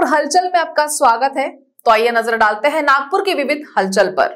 नागपुर हलचल में आपका स्वागत है तो आइए नजर डालते हैं नागपुर की विविध हलचल पर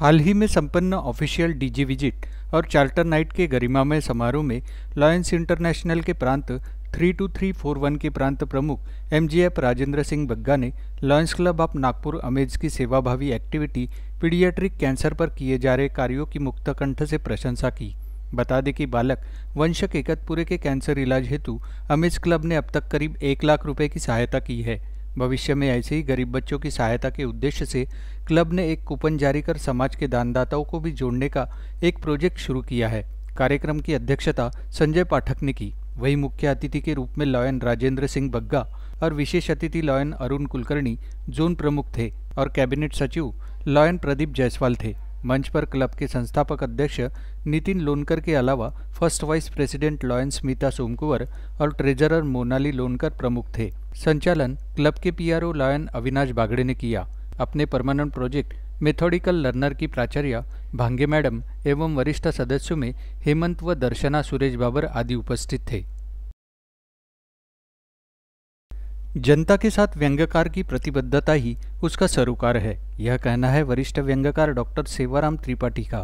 हाल ही में संपन्न ऑफिशियल डीजी विजिट और चार्टर नाइट के गरिमामय समारोह में लॉयंस इंटरनेशनल के प्रांत 32341 के प्रांत प्रमुख एम राजेंद्र सिंह बग्गा ने Lions Club of Nagpur amaze की सेवाभावी एक्टिविटी पीडियाट्रिक कैंसर पर किए जा रहे कार्यों की मुक्तकंठ से प्रशंसा की बता दें कि बालक वंशक एकतपुरे के कैंसर इलाज हेतु अमिज क्लब ने अब तक करीब एक लाख रुपए की सहायता की है भविष्य में ऐसे ही गरीब बच्चों की सहायता के उद्देश्य से क्लब ने एक कूपन जारी कर समाज के दानदाताओं को भी जोड़ने का एक प्रोजेक्ट शुरू किया है कार्यक्रम की अध्यक्षता संजय पाठक ने की वही मुख्य अतिथि के रूप में लॉयन राजेंद्र सिंह बग्गा और विशेष अतिथि लॉयन अरुण कुलकर्णी जोन प्रमुख थे और कैबिनेट सचिव लॉयन प्रदीप जायसवाल थे मंच पर क्लब के संस्थापक अध्यक्ष नितिन लोनकर के अलावा first vice president lion Smita Somkuwar और ट्रेजरर मोनाली लोनकर प्रमुख थे संचालन क्लब के पीआरओ लॉयन अविनाश बागड़े ने किया अपने परमानेंट प्रोजेक्ट मेथोडिकल लर्नर की प्राचार्य भांगे मैडम एवं वरिष्ठ सदस्यों में हेमंत व दर्शना सुरेश बाबर आदि उपस्थित थे जनता के साथ व्यंग्यकार की प्रतिबद्धता ही उसका सरोकार है यह कहना है वरिष्ठ व्यंग्यकार डॉक्टर सेवाराम त्रिपाठी का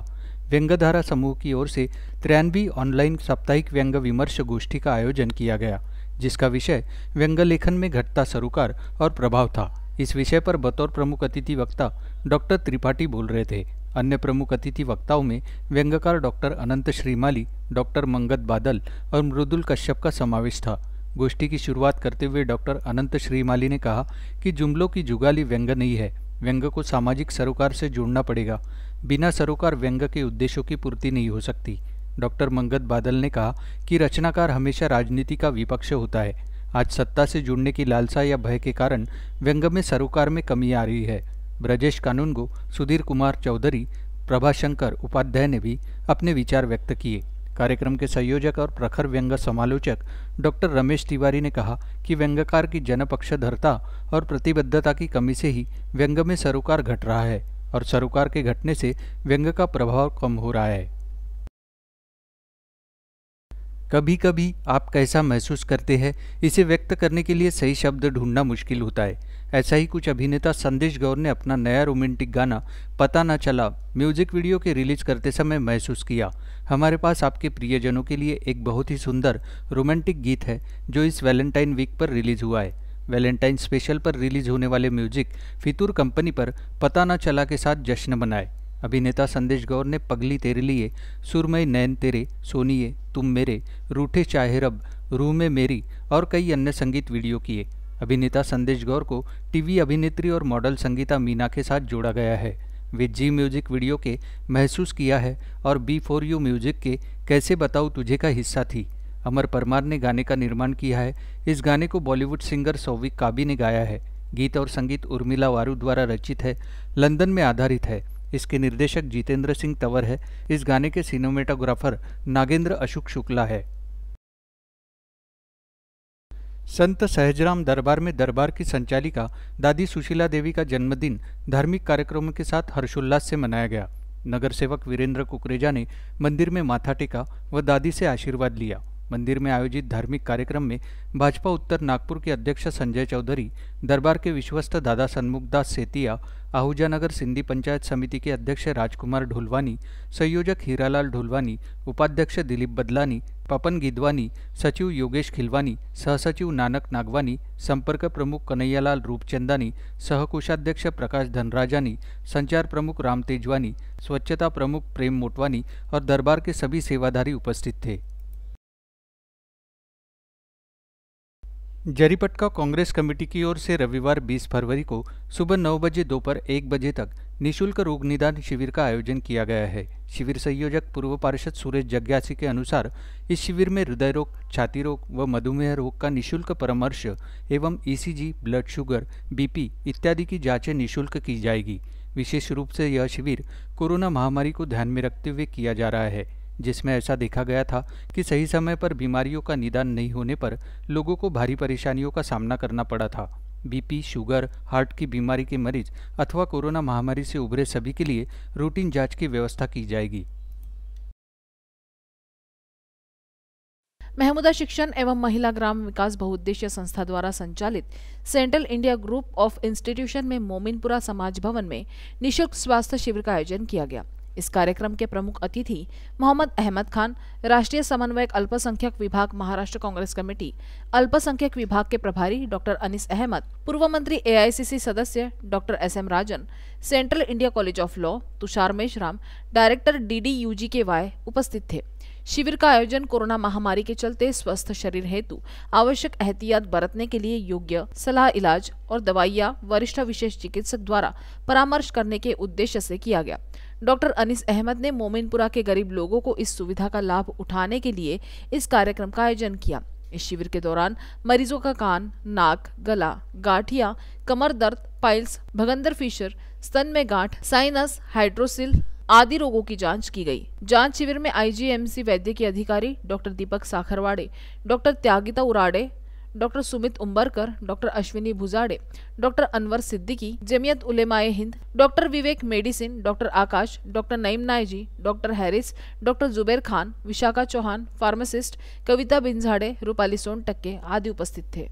व्यंग्यधारा समूह की ओर से तिरानवी ऑनलाइन साप्ताहिक व्यंग्य विमर्श गोष्ठी का आयोजन किया गया जिसका विषय व्यंग्य लेखन में घटता सरोकार और प्रभाव था इस विषय पर बतौर प्रमुख अतिथि वक्ता डॉक्टर त्रिपाठी बोल रहे थे अन्य प्रमुख अतिथि वक्ताओं में व्यंग्यकार डॉक्टर अनंत श्रीमाली डॉक्टर मंगत बादल और मृदुल कश्यप का समावेश था गोष्ठी की शुरुआत करते हुए डॉक्टर अनंत श्रीमाली ने कहा कि जुमलों की जुगाली व्यंग नहीं है व्यंग को सामाजिक सरोकार से जुड़ना पड़ेगा बिना सरोकार व्यंग के उद्देश्यों की पूर्ति नहीं हो सकती डॉक्टर मंगत बादल ने कहा कि रचनाकार हमेशा राजनीति का विपक्ष होता है आज सत्ता से जुड़ने की लालसा या भय के कारण व्यंग में सरोकार में कमी आ रही है ब्रजेश कानूनगो सुधीर कुमार चौधरी प्रभाशंकर उपाध्याय ने भी अपने विचार व्यक्त किए कार्यक्रम के संयोजक और प्रखर व्यंग समालोचक डॉक्टर रमेश तिवारी ने कहा कि व्यंगकार की जनपक्षधरता और प्रतिबद्धता की कमी से ही व्यंग में सरोकार घट रहा है और सरोकार के घटने से व्यंग का प्रभाव कम हो रहा है कभी कभी आप कैसा महसूस करते हैं इसे व्यक्त करने के लिए सही शब्द ढूंढना मुश्किल होता है ऐसा ही कुछ अभिनेता संदेश गौर ने अपना नया रोमांटिक गाना पता ना चला म्यूजिक वीडियो के रिलीज करते समय महसूस किया हमारे पास आपके प्रियजनों के लिए एक बहुत ही सुंदर रोमांटिक गीत है जो इस वैलेंटाइन वीक पर रिलीज हुआ है वैलेंटाइन स्पेशल पर रिलीज होने वाले म्यूजिक फितूर कंपनी पर पता ना चला के साथ जश्न मनाए अभिनेता संदेश गौर ने पगली तेरे लिए सुरमय नैन तेरे सोनिए तुम मेरे रूठे चाहे रब रूह में मेरी और कई अन्य संगीत वीडियो किए अभिनेता संदेश गौर को टीवी अभिनेत्री और मॉडल संगीता मीना के साथ जोड़ा गया है वे जी म्यूजिक वीडियो के महसूस किया है और बी फोर यू म्यूजिक के कैसे बताऊ तुझे का हिस्सा थी अमर परमार ने गाने का निर्माण किया है इस गाने को बॉलीवुड सिंगर सौविक काबी ने गाया है गीत और संगीत उर्मिला वारू द्वारा रचित है लंदन में आधारित है इसके निर्देशक जितेंद्र सिंह तंवर है इस गाने के सिनेमेटोग्राफर नागेंद्र अशोक शुक्ला है संत सहजराम दरबार में दरबार की संचालिका दादी सुशीला देवी का जन्मदिन धार्मिक कार्यक्रमों के साथ हर्षोल्लास से मनाया गया नगर सेवक वीरेंद्र कुकरेजा ने मंदिर में माथा टेका व दादी से आशीर्वाद लिया मंदिर में आयोजित धार्मिक कार्यक्रम में भाजपा उत्तर नागपुर के अध्यक्ष संजय चौधरी दरबार के विश्वस्त दादा सन्मुखदास सेतिया आहूजानगर सिंधी पंचायत समिति के अध्यक्ष राजकुमार ढुलवानी संयोजक हीरालाल ढुलवानी उपाध्यक्ष दिलीप बदलानी पपन गिदवानी सचिव योगेश खिलवानी सहसचिव नानक नागवानी संपर्क प्रमुख कन्हैयालाल रूपचंदानी सहकोषाध्यक्ष प्रकाश धनराजानी संचार प्रमुख राम तेजवानी स्वच्छता प्रमुख प्रेम मोटवानी और दरबार के सभी सेवाधारी उपस्थित थे जरीपटका कांग्रेस कमेटी की ओर से रविवार 20 फरवरी को सुबह नौ बजे दोपहर एक बजे तक निशुल्क रोग निदान शिविर का आयोजन किया गया है शिविर संयोजक पूर्व पार्षद सुरेश जग्यासी के अनुसार इस शिविर में हृदय रोग छाती रोग व मधुमेह रोग का निशुल्क परामर्श एवं ईसीजी, ब्लड शुगर बीपी इत्यादि की जाँचें निशुल्क की जाएगी विशेष रूप से यह शिविर कोरोना महामारी को ध्यान में रखते हुए किया जा रहा है जिसमें ऐसा देखा गया था कि सही समय पर बीमारियों का निदान नहीं होने पर लोगों को भारी परेशानियों का सामना करना पड़ा था बीपी शुगर हार्ट की बीमारी के मरीज अथवा कोरोना महामारी से उभरे सभी के लिए रूटीन जांच की व्यवस्था की जाएगी महमूदा शिक्षण एवं महिला ग्राम विकास बहुउद्देश्य संस्था द्वारा संचालित Central India Group of Institution में मोमिनपुरा समाज भवन में निशुल्क स्वास्थ्य शिविर का आयोजन किया गया इस कार्यक्रम के प्रमुख अतिथि मोहम्मद अहमद खान राष्ट्रीय समन्वयक अल्पसंख्यक विभाग महाराष्ट्र कांग्रेस कमेटी अल्पसंख्यक विभाग के प्रभारी डॉक्टर अनिस अहमद पूर्व मंत्री एआईसीसी सदस्य doctor S M Rajan Central India College of Law Tushar Meshram director DDUG K Y उपस्थित थे शिविर का आयोजन कोरोना महामारी के चलते स्वस्थ शरीर हेतु आवश्यक एहतियात बरतने के लिए योग्य सलाह इलाज और दवाइयां वरिष्ठ विशेष चिकित्सक द्वारा परामर्श करने के उद्देश्य से किया गया डॉक्टर अनिस अहमद ने मोमिनपुरा के गरीब लोगों को इस सुविधा का लाभ उठाने के लिए इस कार्यक्रम का आयोजन किया इस शिविर के दौरान मरीजों का कान नाक गला गाठिया कमर दर्द पाइल्स भगंदर फिशर स्तन में गांठ साइनस हाइड्रोसिल आदि रोगों की जांच की गई जांच शिविर में आईजीएमसी वैद्य के अधिकारी doctor Deepak Sakharwade doctor Tyagita Urade doctor Sumit Umbarkar doctor Ashwini Bhujade doctor Anwar Siddiqui Jamiat Ulemae Hind doctor Vivek medicine doctor Akash doctor Naeem Nayaji doctor Haris doctor Zuber Khan Vishakha Chauhan pharmacist Kavita Binjhade Rupali Sontakke आदि उपस्थित थे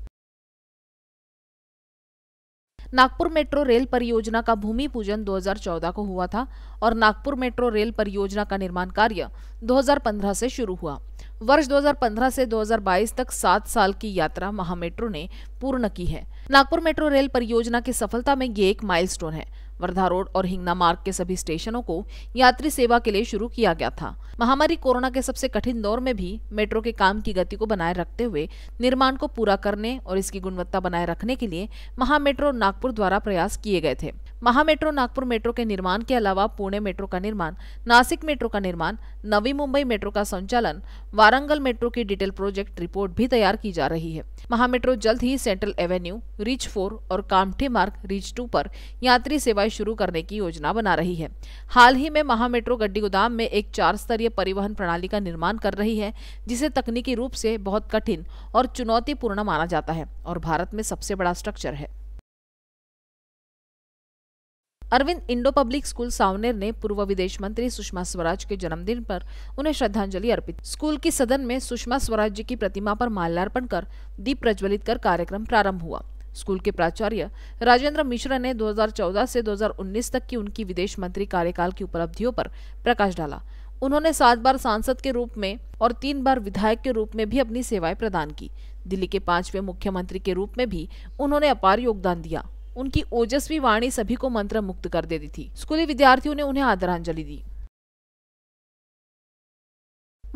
नागपुर मेट्रो रेल परियोजना का भूमि पूजन 2014 को हुआ था और नागपुर मेट्रो रेल परियोजना का निर्माण कार्य 2015 से शुरू हुआ वर्ष 2015 से 2022 तक सात साल की यात्रा महामेट्रो ने पूर्ण की है नागपुर मेट्रो रेल परियोजना की सफलता में ये एक माइलस्टोन है वर्धा रोड और हिंगना मार्ग के सभी स्टेशनों को यात्री सेवा के लिए शुरू किया गया था महामारी कोरोना के सबसे कठिन दौर में भी मेट्रो के काम की गति को बनाए रखते हुए निर्माण को पूरा करने और इसकी गुणवत्ता बनाए रखने के लिए महामेट्रो नागपुर द्वारा प्रयास किए गए थे महामेट्रो नागपुर मेट्रो के निर्माण के अलावा पुणे मेट्रो का निर्माण नासिक मेट्रो का निर्माण नवी मुंबई मेट्रो का संचालन वारंगल मेट्रो की डिटेल प्रोजेक्ट रिपोर्ट भी तैयार की जा रही है महामेट्रो जल्द ही सेंट्रल एवेन्यू रिच फोर और कामठी मार्ग रिच टू पर यात्री सेवाएं शुरू करने की योजना बना रही है हाल ही में महामेट्रो गड्डी गोदाम में एक चार स्तरीय परिवहन प्रणाली का निर्माण कर रही है जिसे तकनीकी रूप से बहुत कठिन और चुनौतीपूर्ण माना जाता है और भारत में सबसे बड़ा स्ट्रक्चर है Arvind Indo Public School Saoner ने पूर्व विदेश मंत्री सुषमा स्वराज के जन्मदिन पर उन्हें श्रद्धांजलि अर्पित स्कूल की सदन में सुषमा स्वराज जी की प्रतिमा पर माल्यार्पण कर दीप प्रज्वलित कर कार्यक्रम प्रारंभ हुआ स्कूल के प्राचार्य राजेंद्र मिश्रा ने 2014 से 2019 तक की उनकी विदेश मंत्री कार्यकाल की उपलब्धियों पर प्रकाश डाला उन्होंने सात बार सांसद के रूप में और तीन बार विधायक के रूप में भी अपनी सेवाएं प्रदान की दिल्ली के पांचवें मुख्यमंत्री के रूप में भी उन्होंने अपार योगदान दिया उनकी ओजस्वी वाणी सभी को मंत्र मुक्त कर देती थी स्कूली विद्यार्थियों ने उन्हें आदरांजलि दी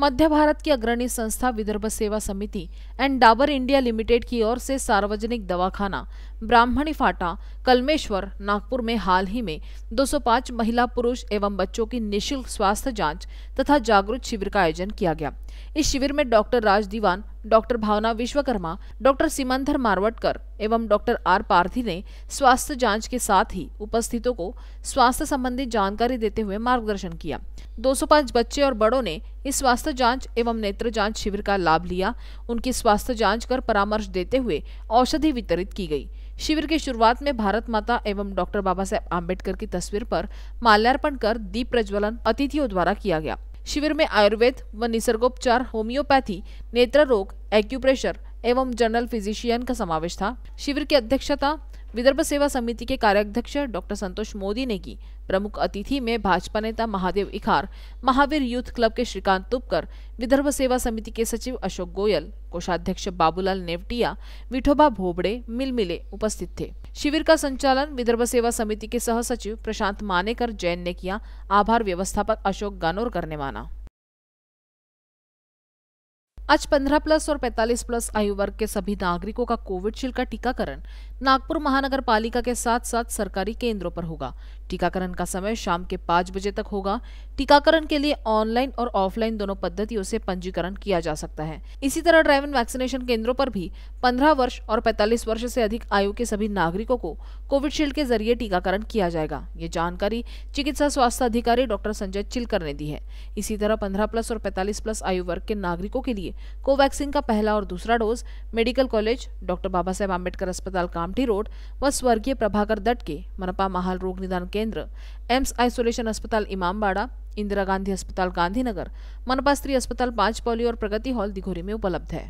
मध्य भारत की अग्रणी संस्था विदर्भ सेवा समिति एंड डाबर इंडिया लिमिटेड की ओर से सार्वजनिक दवाखाना ब्राह्मणी फाटा कलमेश्वर नागपुर में हाल ही में 205 महिला पुरुष एवं बच्चों की निशुल्क स्वास्थ्य जांच तथा जागरूक शिविर का आयोजन किया गया इस शिविर में doctor Raj Diwan doctor Bhavna Vishwakarma doctor Simandhar Marwatkar एवं डॉक्टर आर पार्थी ने स्वास्थ्य जांच के साथ ही उपस्थितों को स्वास्थ्य संबंधी जानकारी देते हुए मार्गदर्शन किया 205 बच्चे और बड़ों ने इस स्वास्थ्य जांच एवं नेत्र जांच शिविर का लाभ लिया उनकी स्वास्थ्य जांच कर परामर्श देते हुए औषधि वितरित की गई शिविर की शुरुआत में भारत माता एवं डॉक्टर बाबा साहेब आम्बेडकर की तस्वीर पर माल्यार्पण कर दीप प्रज्वलन अतिथियों द्वारा किया गया शिविर में आयुर्वेद व निसर्गोपचार होम्योपैथी नेत्र रोग एक्यूप्रेशर एवं जनरल फिजिशियन का समावेश था शिविर की अध्यक्षता विदर्भ सेवा समिति के कार्याध्यक्ष डॉक्टर संतोष मोदी ने की प्रमुख अतिथि में भाजपा नेता महादेव इखार महावीर यूथ क्लब के श्रीकांत तुपकर विदर्भ सेवा समिति के सचिव अशोक गोयल कोषाध्यक्ष बाबूलाल नेवटिया विठोबा भोबड़े मिलमिले उपस्थित थे शिविर का संचालन विदर्भ सेवा समिति के सह सचिव प्रशांत मानेकर जैन ने किया आभार व्यवस्थापक अशोक गानोरकर ने माना आज 15 प्लस और 45 प्लस आयु वर्ग के सभी नागरिकों का कोविडशील्ड का टीकाकरण नागपुर महानगर पालिका के साथ साथ सरकारी केंद्रों पर होगा टीकाकरण का समय शाम के पांच बजे तक होगा टीकाकरण के लिए ऑनलाइन और ऑफलाइन दोनों पद्धतियों से पंजीकरण किया जा सकता है इसी तरह इन वैक्सीनेशन केंद्रों पर भी पंद्रह वर्ष और पैतालीस वर्ष से अधिक आयु के सभी नागरिकों को कोविडशील्ड के जरिए टीकाकरण किया जाएगा ये जानकारी चिकित्सा स्वास्थ्य अधिकारी डॉक्टर संजय चिलकर ने दी है इसी तरह पंद्रह प्लस और पैंतालीस प्लस आयु वर्ग के नागरिकों के लिए कोवैक्सीन का पहला और दूसरा dose medical college doctor Baba Saheb Ambedkar अस्पताल कामठी रोड व स्वर्गीय प्रभाकर दट के मनपा महाल रोग निदान केंद्र एम्स आइसोलेशन अस्पताल इमामबाड़ा इंदिरा गांधी अस्पताल गांधीनगर मनपा स्त्री अस्पताल पांच पौली और प्रगति हॉल दिघोरी में उपलब्ध है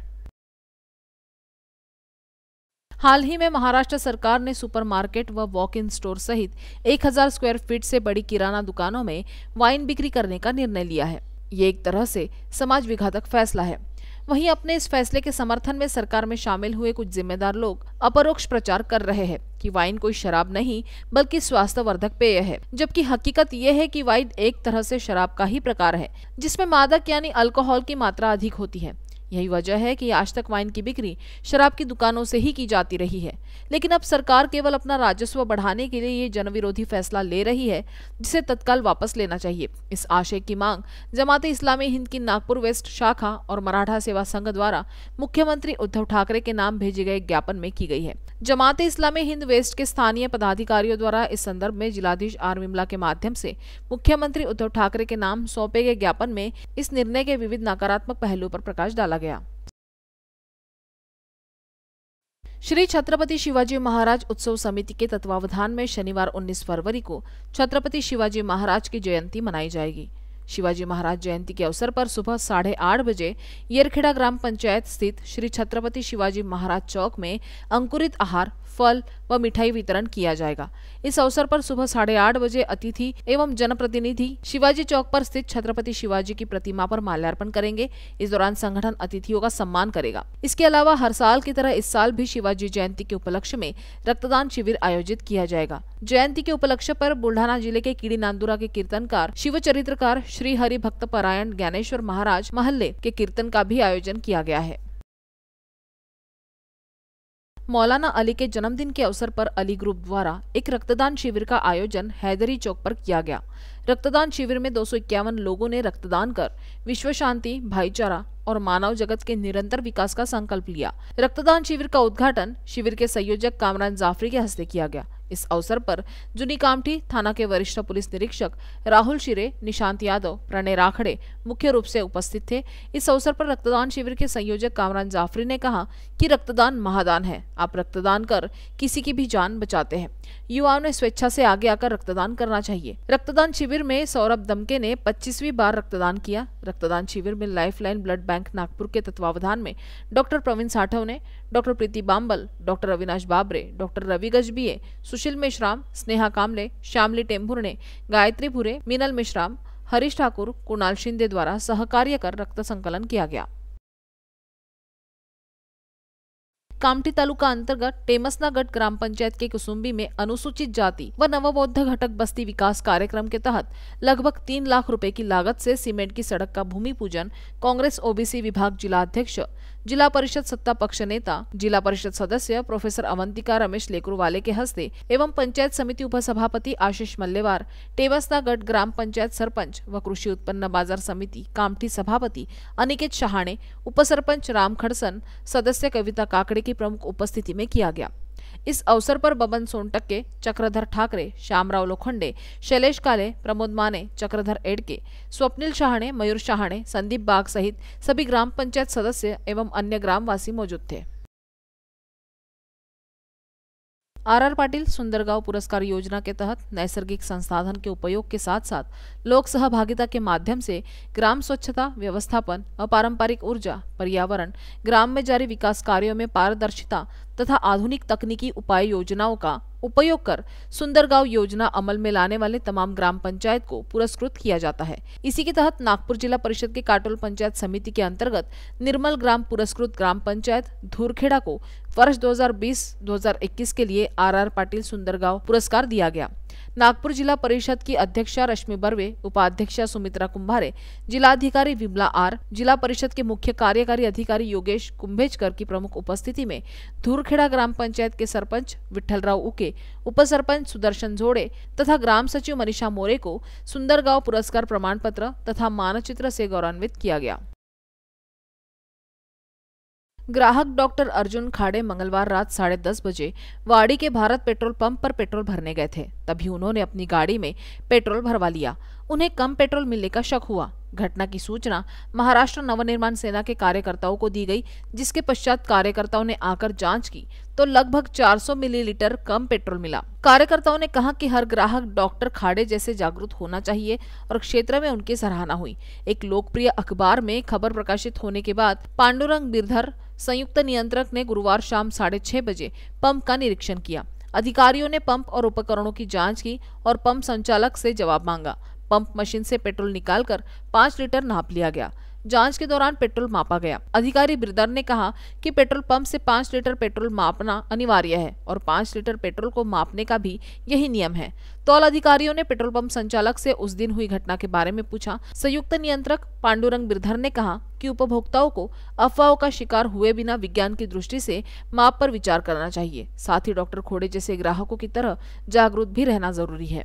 हाल ही में महाराष्ट्र सरकार ने सुपरमार्केट व वॉक इन स्टोर सहित 1000 स्क्वायर फीट से बड़ी किराना दुकानों में वाइन बिक्री करने का निर्णय लिया है ये एक तरह से समाज विघातक फैसला है वहीं अपने इस फैसले के समर्थन में सरकार में शामिल हुए कुछ जिम्मेदार लोग अपरोक्ष प्रचार कर रहे हैं कि वाइन कोई शराब नहीं बल्कि स्वास्थ्यवर्धक पेय है जबकि हकीकत यह है कि वाइन एक तरह से शराब का ही प्रकार है जिसमें मादक यानी अल्कोहल की मात्रा अधिक होती है यही वजह है कि आज तक वाइन की बिक्री शराब की दुकानों से ही की जाती रही है लेकिन अब सरकार केवल अपना राजस्व बढ़ाने के लिए ये जनविरोधी फैसला ले रही है जिसे तत्काल वापस लेना चाहिए इस आशय की मांग जमात इस्लामी हिंद की नागपुर वेस्ट शाखा और मराठा सेवा संघ द्वारा मुख्यमंत्री उद्धव ठाकरे के नाम भेजे गए ज्ञापन में की गई है जमात इस्लामी हिंद वेस्ट के स्थानीय पदाधिकारियों द्वारा इस संदर्भ में जिलाधीश आर विमला के माध्यम से मुख्यमंत्री उद्धव ठाकरे के नाम सौंपे गए ज्ञापन में इस निर्णय के विविध नकारात्मक पहलुओं पर प्रकाश डाला गया श्री छत्रपति शिवाजी महाराज उत्सव समिति के तत्वावधान में शनिवार 19 फरवरी को छत्रपति शिवाजी महाराज की जयंती मनाई जाएगी शिवाजी महाराज जयंती के अवसर पर सुबह साढ़े आठ बजे येरखेड़ा ग्राम पंचायत स्थित श्री छत्रपति शिवाजी महाराज चौक में अंकुरित आहार फल व मिठाई वितरण किया जाएगा इस अवसर पर सुबह साढ़े आठ बजे अतिथि एवं जनप्रतिनिधि शिवाजी चौक पर स्थित छत्रपति शिवाजी की प्रतिमा पर माल्यार्पण करेंगे इस दौरान संगठन अतिथियों का सम्मान करेगा इसके अलावा हर साल की तरह इस साल भी शिवाजी जयंती के उपलक्ष्य में रक्तदान शिविर आयोजित किया जाएगा जयंती के उपलक्ष्य पर बुल्ढाना जिले के कीड़ी नांदुरा के कीर्तनकार शिव चरित्रकार श्री हरि भक्त परायण ज्ञानेश्वर महाराज महल्ले के कीर्तन का भी आयोजन किया गया है मौलाना अली के जन्मदिन के अवसर पर अली ग्रुप द्वारा एक रक्तदान शिविर का आयोजन हैदरी चौक पर किया गया रक्तदान शिविर में दो लोगों ने रक्तदान कर विश्व शांति भाईचारा और मानव जगत के निरंतर विकास का संकल्प लिया रक्तदान शिविर का उद्घाटन शिविर के संयोजक कामरान जाफरी के हस्ते किया गया इस अवसर पर जुनी कामठी थाना के वरिष्ठ पुलिस निरीक्षक राहुल शिरे निशांत यादव प्रणय राखड़े मुख्य रूप से उपस्थित थे इस अवसर पर रक्तदान शिविर के संयोजक कामरान जाफरी ने कहा कि रक्तदान महादान है आप रक्तदान कर किसी की भी जान बचाते हैं युवाओं ने स्वेच्छा से आगे आकर रक्तदान करना चाहिए रक्तदान शिविर में सौरभ दमके ने पच्चीसवीं बार रक्तदान किया रक्तदान शिविर में लाइफ ब्लड बैंक नागपुर के तत्वावधान में डॉक्टर प्रवीण साठव ने doctor Preeti Bambal doctor Avinash Babre doctor Ravi Gajbiye Sushil Meshram Sneha Kamle Shyamali Tembhurne Gayatri Bhure Meenal Meshram Harish Thakur Kunal Shinde द्वारा सहकार्य कर रक्त संकलन किया गया कामठी तालुका अंतर्गत टेमसनागढ़ ग्राम पंचायत के कुसुम्बी में अनुसूचित जाति व नवबौद्ध घटक बस्ती विकास कार्यक्रम के तहत लगभग तीन लाख रुपए की लागत से सीमेंट की सड़क का भूमि पूजन कांग्रेस ओबीसी विभाग जिला अध्यक्ष जिला परिषद सत्ता पक्ष नेता जिला परिषद सदस्य प्रोफेसर अवंतिका रमेश लेकरूवाले के हस्ते एवं पंचायत समिति उपसभापति आशीष मल्लेवार टेवस्ता ग्राम पंचायत सरपंच व कृषि उत्पन्न बाजार समिति कामठी सभापति अनिकेत उप उपसरपंच राम खड़सन सदस्य कविता काकड़े की प्रमुख उपस्थिति में किया गया इस अवसर पर बबन सोनटक्के चक्रधर ठाकरे श्यामराव लोखंडे शैलेश काले प्रमोद माने चक्रधर एडके स्वप्निल शाहणे मयूर शाहणे संदीप बाग सहित सभी ग्राम पंचायत सदस्य एवं अन्य ग्रामवासी मौजूद थे आर आर पाटिल सुंदरगांव पुरस्कार योजना के तहत नैसर्गिक संसाधन के उपयोग के साथ साथ लोक सहभागिता के माध्यम से ग्राम स्वच्छता व्यवस्थापन अपारंपरिक ऊर्जा पर्यावरण ग्राम में जारी विकास कार्यों में पारदर्शिता तथा आधुनिक तकनीकी उपाय योजनाओं का उपयोग कर सुंदर गांव योजना अमल में लाने वाले तमाम ग्राम पंचायत को पुरस्कृत किया जाता है इसी के तहत नागपुर जिला परिषद के काटोल पंचायत समिति के अंतर्गत निर्मल ग्राम पुरस्कृत ग्राम पंचायत धुरखेड़ा को वर्ष 2020-2021 के लिए आर आर पाटिल सुंदर पुरस्कार दिया गया नागपुर जिला परिषद की अध्यक्षा रश्मि बर्वे उपाध्यक्षा सुमित्रा कुंभारे जिलाधिकारी विमला आर जिला परिषद के मुख्य कार्यकारी अधिकारी योगेश कुंभेजकर की प्रमुख उपस्थिति में धूरखेड़ा ग्राम पंचायत के सरपंच विठलराव उके उप सरपंच सुदर्शन जोड़े तथा ग्राम सचिव मनीषा मोरे को सुंदर पुरस्कार प्रमाण पत्र तथा मानचित्र से गौरवान्वित किया गया ग्राहक डॉक्टर अर्जुन खाड़े मंगलवार रात साढ़े दस बजे वाड़ी के भारत पेट्रोल पंप पर पेट्रोल भरने गए थे तभी उन्होंने अपनी गाड़ी में पेट्रोल भरवा लिया उन्हें कम पेट्रोल मिलने का शक हुआ घटना की सूचना महाराष्ट्र नवनिर्माण सेना के कार्यकर्ताओं को दी गई जिसके पश्चात कार्यकर्ताओं ने आकर जांच की तो लगभग 400 मिलीलीटर कम पेट्रोल मिला कार्यकर्ताओं ने कहा कि हर ग्राहक डॉक्टर खाड़े जैसे जागरूक होना चाहिए और क्षेत्र में उनकी सराहना हुई एक लोकप्रिय अखबार में खबर प्रकाशित होने के बाद पांडुरंग बिरधर संयुक्त नियंत्रक ने गुरुवार शाम साढ़े छह बजे पंप का निरीक्षण किया अधिकारियों ने पंप और उपकरणों की जांच की और पंप संचालक से जवाब मांगा पंप मशीन से पेट्रोल निकालकर पाँच लीटर नाप लिया गया जांच के दौरान पेट्रोल मापा गया अधिकारी ब्रिदर ने कहा कि पेट्रोल पंप से पाँच लीटर पेट्रोल मापना अनिवार्य है और पाँच लीटर पेट्रोल को मापने का भी यही नियम है तौल तो अधिकारियों ने पेट्रोल पंप संचालक से उस दिन हुई घटना के बारे में पूछा संयुक्त नियंत्रक पांडुरंग ब्रिधर ने कहा कि उपभोक्ताओं को अफवाहों का शिकार हुए बिना विज्ञान की दृष्टि से माप पर विचार करना चाहिए साथ ही डॉक्टर खोड़े जैसे ग्राहकों की तरह जागरूक भी रहना जरूरी है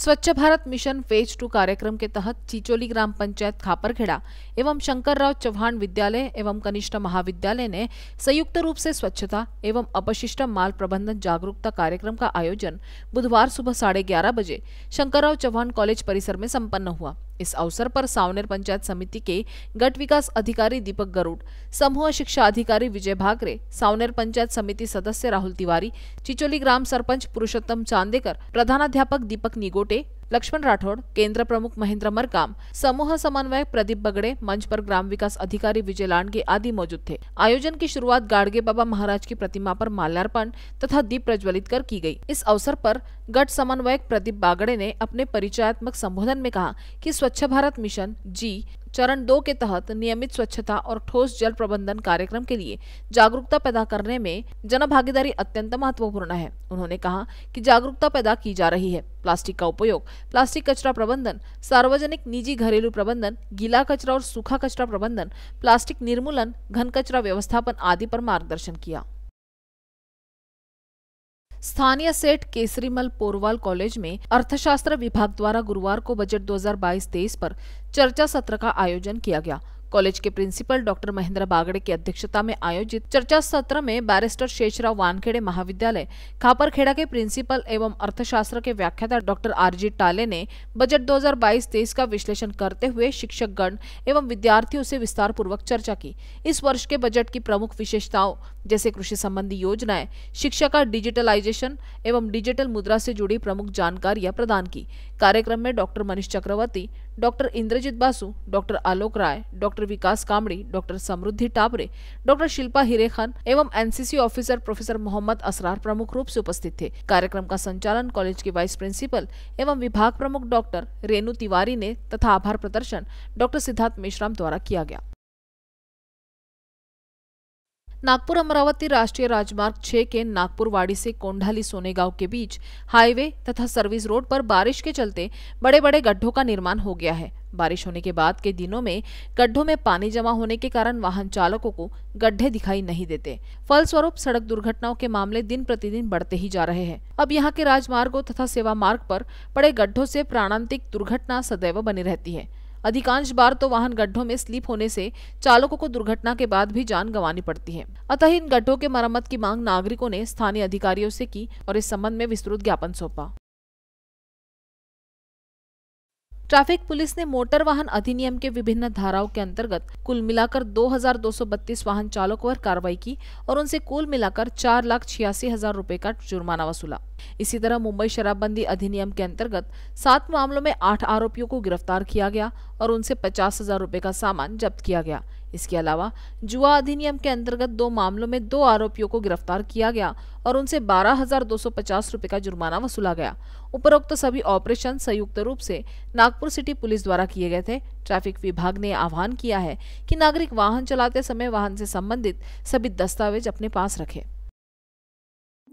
स्वच्छ भारत मिशन फेज टू कार्यक्रम के तहत चिचोली ग्राम पंचायत खापरखेड़ा एवं शंकरराव चौहान विद्यालय एवं कनिष्ठ महाविद्यालय ने संयुक्त रूप से स्वच्छता एवं अपशिष्ट माल प्रबंधन जागरूकता कार्यक्रम का आयोजन बुधवार सुबह साढ़े ग्यारह बजे शंकरराव चौहान कॉलेज परिसर में संपन्न हुआ इस अवसर पर सावनेर पंचायत समिति के गट विकास अधिकारी दीपक गरुड़ समूह शिक्षा अधिकारी विजय भाकरे सावनेर पंचायत समिति सदस्य राहुल तिवारी चिचोली ग्राम सरपंच पुरुषोत्तम चांदेकर प्रधानाध्यापक दीपक निगोटे लक्ष्मण राठौड़ केंद्र प्रमुख महेंद्र मरकाम समूह समन्वयक प्रदीप बगड़े मंच पर ग्राम विकास अधिकारी विजय लांडगे आदि मौजूद थे आयोजन की शुरुआत गाड़गे बाबा महाराज की प्रतिमा पर माल्यार्पण तथा दीप प्रज्वलित कर की गई इस अवसर पर गट समन्वयक प्रदीप बागड़े ने अपने परिचयात्मक संबोधन में कहा की स्वच्छ भारत मिशन जी चरण दो के तहत नियमित स्वच्छता और ठोस जल प्रबंधन कार्यक्रम के लिए जागरूकता पैदा करने में जन भागीदारी अत्यंत महत्वपूर्ण है उन्होंने कहा कि जागरूकता पैदा की जा रही है प्लास्टिक का उपयोग प्लास्टिक कचरा प्रबंधन सार्वजनिक निजी घरेलू प्रबंधन गीला कचरा और सूखा कचरा प्रबंधन प्लास्टिक निर्मूलन घन कचरा व्यवस्थापन आदि पर मार्गदर्शन किया स्थानीय सेठ केसरीमल पोरवाल कॉलेज में अर्थशास्त्र विभाग द्वारा गुरुवार को बजट 2022-23 पर चर्चा सत्र का आयोजन किया गया कॉलेज के प्रिंसिपल डॉक्टर महेंद्र बागड़े की अध्यक्षता में आयोजित चर्चा सत्र में बैरिस्टर शेषराव वानखेड़े महाविद्यालय खापरखेड़ा के प्रिंसिपल एवं अर्थशास्त्र के व्याख्याता डॉक्टर आरजी टाले ने बजट 2022-23 का विश्लेषण करते हुए शिक्षक गण एवं विद्यार्थियों से विस्तार पूर्वक चर्चा की इस वर्ष के बजट की प्रमुख विशेषताओं जैसे कृषि संबंधी योजनाएं शिक्षा का डिजिटलाइजेशन एवं डिजिटल मुद्रा से जुड़ी प्रमुख जानकारियां प्रदान की कार्यक्रम में doctor Manish Chakraborty doctor Indrajit Basu doctor Alok Rai doctor Vikas Kamdi doctor Samriddhi Tabre doctor Shilpa Hire Khan एवं NCC officer professor Mohammad Asrar प्रमुख रूप से उपस्थित थे कार्यक्रम का संचालन कॉलेज के वाइस प्रिंसिपल एवं विभाग प्रमुख डॉक्टर रेणु तिवारी ने तथा आभार प्रदर्शन डॉक्टर सिद्धार्थ मेश्राम द्वारा किया गया नागपुर अमरावती राष्ट्रीय राजमार्ग छह के नागपुरवाड़ी से कोंढाली सोनेगांव के बीच हाईवे तथा सर्विस रोड पर बारिश के चलते बड़े बड़े गड्ढों का निर्माण हो गया है बारिश होने के बाद के दिनों में गड्ढों में पानी जमा होने के कारण वाहन चालकों को गड्ढे दिखाई नहीं देते फलस्वरूप सड़क दुर्घटनाओं के मामले दिन प्रतिदिन बढ़ते ही जा रहे हैं अब यहाँ के राजमार्गो तथा सेवा मार्ग पर बड़े गड्ढों से प्राणांतिक दुर्घटना सदैव बनी रहती है अधिकांश बार तो वाहन गड्ढों में स्लिप होने से चालकों को दुर्घटना के बाद भी जान गंवानी पड़ती है अतः इन गड्ढों के मरम्मत की मांग नागरिकों ने स्थानीय अधिकारियों से की और इस संबंध में विस्तृत ज्ञापन सौंपा ट्रैफिक पुलिस ने मोटर वाहन अधिनियम के विभिन्न धाराओं के अंतर्गत कुल मिलाकर 2,232 वाहन चालकों पर कार्रवाई की और उनसे कुल मिलाकर चार लाख छियासी हजार रूपए का जुर्माना वसूला इसी तरह मुंबई शराबबंदी अधिनियम के अंतर्गत सात मामलों में आठ आरोपियों को गिरफ्तार किया गया और उनसे पचास हजार रूपए का सामान जब्त किया गया इसके अलावा जुआ अधिनियम के अंतर्गत दो मामलों में दो आरोपियों को गिरफ्तार किया गया और उनसे बारह हजार दो सौ पचास रूपए का जुर्माना वसूला गया उपरोक्त सभी ऑपरेशन संयुक्त रूप से नागपुर सिटी पुलिस द्वारा किए गए थे ट्रैफिक विभाग ने आह्वान किया है कि नागरिक वाहन चलाते समय वाहन से संबंधित सभी दस्तावेज अपने पास रखें